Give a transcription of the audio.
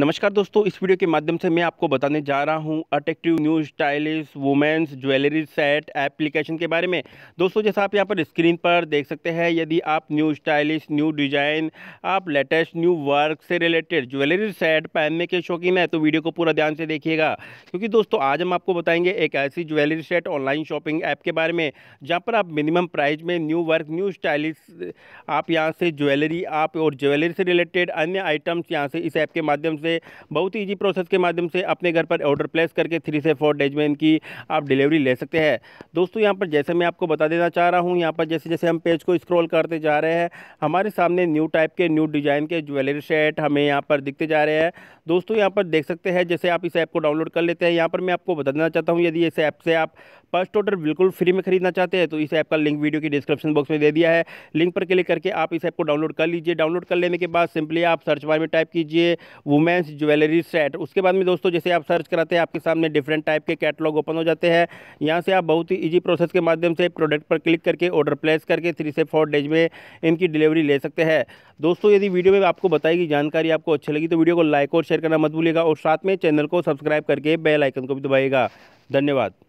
नमस्कार दोस्तों इस वीडियो के माध्यम से मैं आपको बताने जा रहा हूं attractive new stylish women's jewellery set application के बारे में दोस्तों जैसा आप यहां पर स्क्रीन पर देख सकते हैं यदि आप न्यू स्टाइलिश न्यू डिज़ाइन आप लेटेस्ट न्यू वर्क से रिलेटेड ज्वेलरी सेट पहनने के शौकीन है तो वीडियो को पूरा ध्यान से देखिएगा क्योंकि दोस्तों आज हम आपको बताएंगे एक ऐसी jewellery set online shopping app के बारे में जहाँ पर आप मिनिमम प्राइस में न्यू वर्क न्यू स्टाइलिश आप यहाँ से ज्वेलरी आप और ज्वेलरी से रिलेटेड अन्य आइटम्स यहाँ से इस ऐप के माध्यम से से बहुत ही ईजी प्रोसेस के माध्यम से अपने घर पर ऑर्डर प्लेस करके थ्री से फोर डेज में इनकी आप डिलीवरी ले सकते हैं दोस्तों यहाँ पर जैसे मैं आपको बता देना चाह रहा हूँ यहाँ पर जैसे जैसे हम पेज को स्क्रॉल करते जा रहे हैं हमारे सामने न्यू टाइप के न्यू डिज़ाइन के ज्वेलरी सेट हमें यहाँ पर दिखते जा रहे हैं दोस्तों यहाँ पर देख सकते हैं जैसे आप इस ऐप को डाउनलोड कर लेते हैं यहाँ पर मैं आपको बता देना चाहता हूँ यदि इस ऐप से आप फर्स्ट ऑर्डर बिल्कुल फ्री में खरीदना चाहते हैं तो इस ऐप का लिंक वीडियो की डिस्क्रिप्शन बॉक्स में दे दिया है लिंक पर क्लिक करके आप इस ऐप को डाउनलोड कर लीजिए डाउनलोड कर लेने के बाद सिंपली आप सर्च बार में टाइप कीजिए वुमेंस ज्वेलरी सेट उसके बाद में दोस्तों जैसे आप सर्च कराते हैं आपके सामने डिफरेंट टाइप के कैटलॉग ओपन हो जाते हैं यहाँ से आप बहुत ही ईजी प्रोसेस के माध्यम से प्रोडक्ट पर क्लिक करके ऑर्डर प्लेस करके थ्री से फोर डेज में इनकी डिलीवरी ले सकते हैं दोस्तों यदि वीडियो में आपको बताई गई जानकारी आपको अच्छी लगी तो वीडियो को लाइक और शेयर करना मत भूलिएगा और साथ में चैनल को सब्सक्राइब करके बेल आइकन को भी दबाएगा धन्यवाद